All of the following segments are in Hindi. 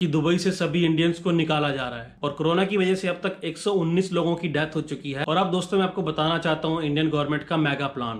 कि दुबई से सभी इंडियंस को निकाला जा रहा है और कोरोना की वजह से अब तक 119 लोगों की डेथ हो चुकी है और अब दोस्तों मैं आपको बताना चाहता हूँ इंडियन गवर्नमेंट का मेगा प्लान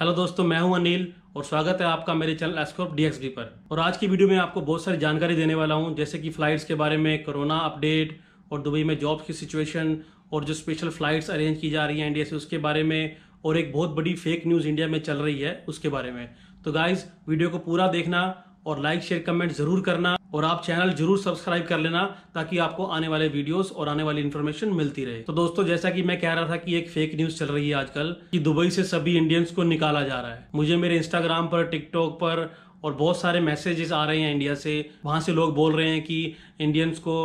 हेलो दोस्तों मैं हूं अनिल और स्वागत है आपका मेरे चैनल एस्कोप डीएक्सबी पर और आज की वीडियो में आपको बहुत सारी जानकारी देने वाला हूं जैसे कि फ्लाइट्स के बारे में कोरोना अपडेट और दुबई में जॉब की सिचुएशन और जो स्पेशल फ्लाइट्स अरेंज की जा रही हैं इंडिया से उसके बारे में और एक बहुत बड़ी फेक न्यूज़ इंडिया में चल रही है उसके बारे में तो गाइज वीडियो को पूरा देखना और लाइक शेयर कमेंट जरूर करना और आप चैनल जरूर सब्सक्राइब कर लेना ताकि आपको आने वाले वीडियोस और आने वाली इन्फॉर्मेशन मिलती रहे तो दोस्तों जैसा कि मैं कह रहा था कि एक फेक न्यूज चल रही है आजकल कि दुबई से सभी इंडियंस को निकाला जा रहा है मुझे मेरे इंस्टाग्राम पर टिकटॉक पर और बहुत सारे मैसेजेस आ रहे हैं इंडिया से वहां से लोग बोल रहे हैं कि इंडियंस को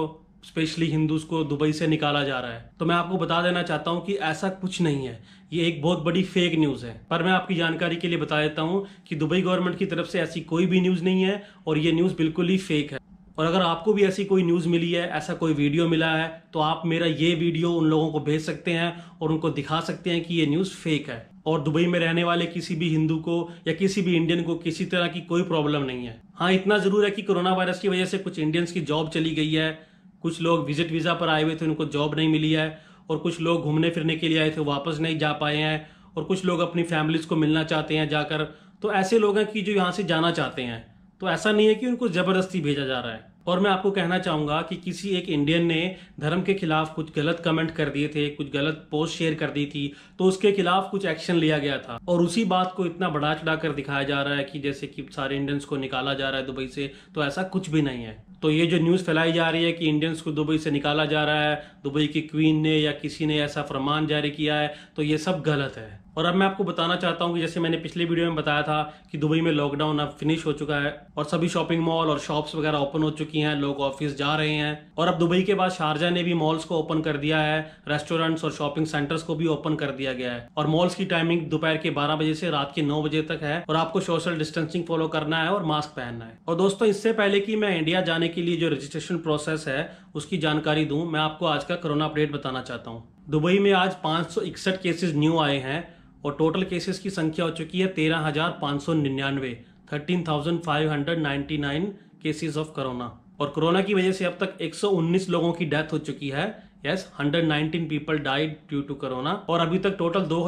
स्पेशली हिंदूज को दुबई से निकाला जा रहा है तो मैं आपको बता देना चाहता हूँ कि ऐसा कुछ नहीं है ये एक बहुत बड़ी फेक न्यूज़ है पर मैं आपकी जानकारी के लिए बता देता हूँ कि दुबई गवर्नमेंट की तरफ से ऐसी कोई भी न्यूज़ नहीं है और ये न्यूज़ बिल्कुल ही फेक है और अगर आपको भी ऐसी कोई न्यूज़ मिली है ऐसा कोई वीडियो मिला है तो आप मेरा ये वीडियो उन लोगों को भेज सकते हैं और उनको दिखा सकते हैं कि ये न्यूज़ फेक है और दुबई में रहने वाले किसी भी हिंदू को या किसी भी इंडियन को किसी तरह की कोई प्रॉब्लम नहीं है हाँ इतना ज़रूर है कि कोरोना वायरस की वजह से कुछ इंडियंस की जॉब चली गई है कुछ लोग विजिट वीज़ा पर आए हुए थे उनको जॉब नहीं मिली है और कुछ लोग घूमने फिरने के लिए आए थे वापस नहीं जा पाए हैं और कुछ लोग अपनी फैमिलीज को मिलना चाहते हैं जाकर तो ऐसे लोग हैं कि जो यहाँ से जाना चाहते हैं तो ऐसा नहीं है कि उनको ज़बरदस्ती भेजा जा रहा है और मैं आपको कहना चाहूँगा कि किसी एक इंडियन ने धर्म के खिलाफ कुछ गलत कमेंट कर दिए थे कुछ गलत पोस्ट शेयर कर दी थी तो उसके खिलाफ कुछ एक्शन लिया गया था और उसी बात को इतना बढ़ा चढ़ा कर दिखाया जा रहा है कि जैसे कि सारे इंडियंस को निकाला जा रहा है दुबई से तो ऐसा कुछ भी नहीं है तो ये जो न्यूज़ फैलाई जा रही है कि इंडियंस को दुबई से निकाला जा रहा है दुबई की क्वीन ने या किसी ने ऐसा फरमान जारी किया है तो ये सब गलत है और अब मैं आपको बताना चाहता हूँ कि जैसे मैंने पिछले वीडियो में बताया था कि दुबई में लॉकडाउन अब फिनिश हो चुका है और सभी शॉपिंग मॉल और शॉप्स वगैरह ओपन हो चुकी हैं लोग ऑफिस जा रहे हैं और अब दुबई के बाद शारजा ने भी मॉल्स को ओपन कर दिया है रेस्टोरेंट्स और शॉपिंग सेंटर्स को भी ओपन कर दिया गया है और मॉल्स की टाइमिंग दोपहर के बारह बजे से रात के नौ बजे तक है और आपको सोशल डिस्टेंसिंग फॉलो करना है और मास्क पहनना है और दोस्तों इससे पहले की मैं इंडिया जाने के लिए जो रजिस्ट्रेशन प्रोसेस है उसकी जानकारी दूँ मैं आपको आज का कोरोना अपडेट बताना चाहता हूँ दुबई में आज पांच केसेस न्यू आए हैं और टोटल केसेस की संख्या हो चुकी है तेरह हजार पाँच सौ निन्यानवे thirteen thousand five hundred ninety nine cases of corona और कोरोना की वजह से अब तक 119 लोगों की डेथ हो चुकी है yes hundred 119 people died due to corona और अभी तक टोटल दो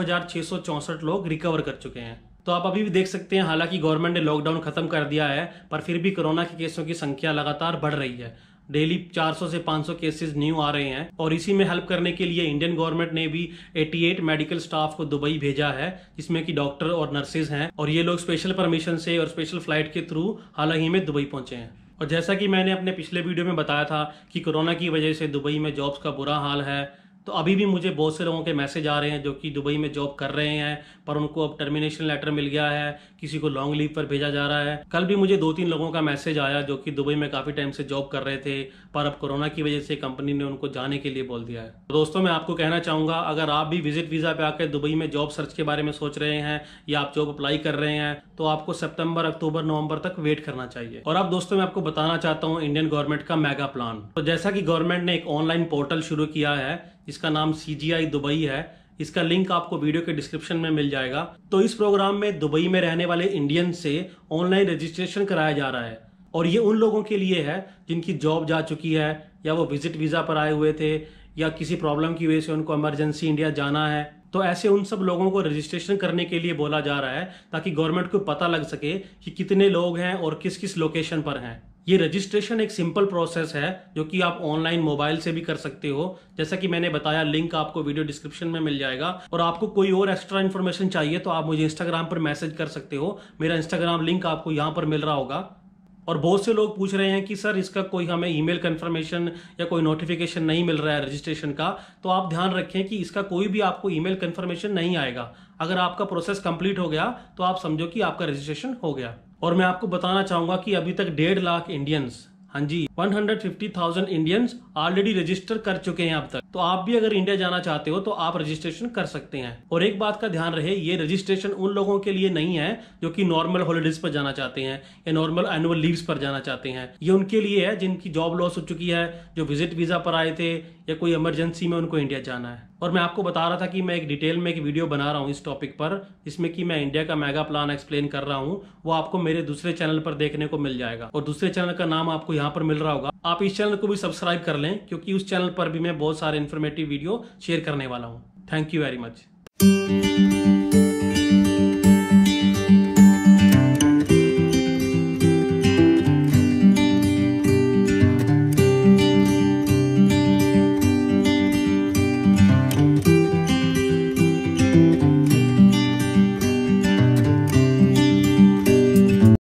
लोग रिकवर कर चुके हैं तो आप अभी भी देख सकते हैं हालांकि गवर्नमेंट ने लॉकडाउन खत्म कर दिया है पर फिर भी कोरोना के केसों की संख्या लगातार बढ़ रही है डेली 400 से 500 केसेस न्यू आ रहे हैं और इसी में हेल्प करने के लिए इंडियन गवर्नमेंट ने भी 88 मेडिकल स्टाफ को दुबई भेजा है जिसमें कि डॉक्टर और नर्सेज हैं और ये लोग स्पेशल परमिशन से और स्पेशल फ्लाइट के थ्रू हाल ही में दुबई पहुंचे हैं और जैसा कि मैंने अपने पिछले वीडियो में बताया था कि कोरोना की वजह से दुबई में जॉब्स का बुरा हाल है तो अभी भी मुझे बहुत से लोगों के मैसेज आ रहे हैं जो कि दुबई में जॉब कर रहे हैं पर उनको अब टर्मिनेशन लेटर मिल गया है किसी को लॉन्ग लीव पर भेजा जा रहा है कल भी मुझे दो तीन लोगों का मैसेज आया जो कि दुबई में काफ़ी टाइम से जॉब कर रहे थे पर अब कोरोना की वजह से कंपनी ने उनको जाने के लिए बोल दिया है तो दोस्तों मैं आपको कहना चाहूँगा अगर आप भी विजिट वीज़ा पर आकर दुबई में जॉब सर्च के बारे में सोच रहे हैं या आप जॉब अप्लाई कर रहे हैं तो आपको सितंबर अक्टूबर नवंबर तक वेट करना चाहिए और अब दोस्तों मैं आपको बताना चाहता हूँ इंडियन गवर्नमेंट का मेगा प्लान तो जैसा कि गवर्नमेंट ने एक ऑनलाइन पोर्टल शुरू किया है इसका नाम सी दुबई है इसका लिंक आपको वीडियो के डिस्क्रिप्शन में मिल जाएगा तो इस प्रोग्राम में दुबई में रहने वाले इंडियन से ऑनलाइन रजिस्ट्रेशन कराया जा रहा है और ये उन लोगों के लिए है जिनकी जॉब जा चुकी है या वो विजिट वीज़ा पर आए हुए थे या किसी प्रॉब्लम की वजह से उनको इमरजेंसी इंडिया जाना है तो ऐसे उन सब लोगों को रजिस्ट्रेशन करने के लिए बोला जा रहा है ताकि गवर्नमेंट को पता लग सके कि कितने लोग हैं और किस किस लोकेशन पर हैं ये रजिस्ट्रेशन एक सिंपल प्रोसेस है जो कि आप ऑनलाइन मोबाइल से भी कर सकते हो जैसा कि मैंने बताया लिंक आपको वीडियो डिस्क्रिप्शन में मिल जाएगा और आपको कोई और एक्स्ट्रा इन्फॉर्मेशन चाहिए तो आप मुझे इंस्टाग्राम पर मैसेज कर सकते हो मेरा इंस्टाग्राम लिंक आपको यहाँ पर मिल रहा होगा और बहुत से लोग पूछ रहे हैं कि सर इसका कोई हमें ईमेल कंफर्मेशन या कोई नोटिफिकेशन नहीं मिल रहा है रजिस्ट्रेशन का तो आप ध्यान रखें कि इसका कोई भी आपको ईमेल कंफर्मेशन नहीं आएगा अगर आपका प्रोसेस कंप्लीट हो गया तो आप समझो कि आपका रजिस्ट्रेशन हो गया और मैं आपको बताना चाहूंगा कि अभी तक डेढ़ लाख इंडियंस हाँ जी 150,000 इंडियंस ऑलरेडी रजिस्टर कर चुके हैं अब तक तो आप भी अगर इंडिया जाना चाहते हो तो आप रजिस्ट्रेशन कर सकते हैं और एक बात का ध्यान रहे ये रजिस्ट्रेशन उन लोगों के लिए नहीं है जो कि नॉर्मल हॉलीडेज पर जाना चाहते हैं या नॉर्मल एनुअल लीव्स पर जाना चाहते हैं ये उनके लिए है जिनकी जॉब लॉस हो चुकी है जो विजिट वीजा पर आए थे या कोई इमरजेंसी में उनको इंडिया जाना है और मैं आपको बता रहा था कि मैं एक डिटेल में एक वीडियो बना रहा हूँ इस टॉपिक पर इसमें कि मैं इंडिया का मेगा प्लान एक्सप्लेन कर रहा हूँ वो आपको मेरे दूसरे चैनल पर देखने को मिल जाएगा और दूसरे चैनल का नाम आपको यहाँ पर मिल रहा होगा आप इस चैनल को भी सब्सक्राइब कर लें क्योंकि उस चैनल पर भी मैं बहुत सारे इन्फॉर्मेटिव वीडियो शेयर करने वाला हूँ थैंक यू वेरी मच